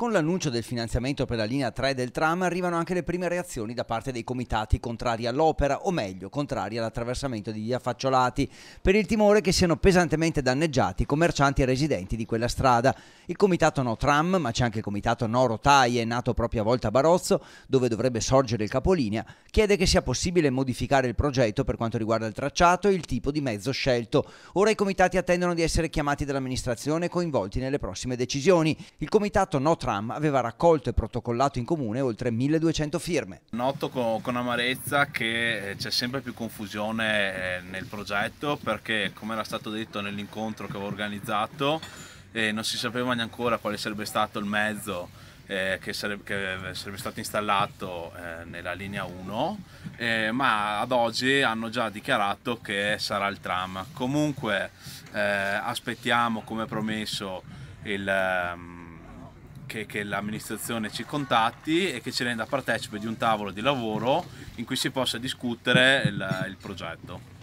Con l'annuncio del finanziamento per la linea 3 del tram arrivano anche le prime reazioni da parte dei comitati contrari all'opera, o meglio, contrari all'attraversamento di via Facciolati, per il timore che siano pesantemente danneggiati i commercianti e residenti di quella strada. Il comitato No Tram, ma c'è anche il comitato No Rotaie, nato proprio a Volta a Barozzo, dove dovrebbe sorgere il capolinea, chiede che sia possibile modificare il progetto per quanto riguarda il tracciato e il tipo di mezzo scelto. Ora i comitati attendono di essere chiamati dall'amministrazione e coinvolti nelle prossime decisioni. Il comitato No Tram Trump aveva raccolto e protocollato in comune oltre 1200 firme. Noto con, con amarezza che eh, c'è sempre più confusione eh, nel progetto perché, come era stato detto nell'incontro che avevo organizzato, eh, non si sapeva neanche ancora quale sarebbe stato il mezzo eh, che, sarebbe, che, sarebbe, stato installato eh, nella linea 1, eh, ma ad oggi hanno già dichiarato che sarà il tram. Comunque eh, aspettiamo, come promesso, il... Um, che, che l'amministrazione ci contatti e che ci renda partecipe di un tavolo di lavoro in cui si possa discutere il, il progetto.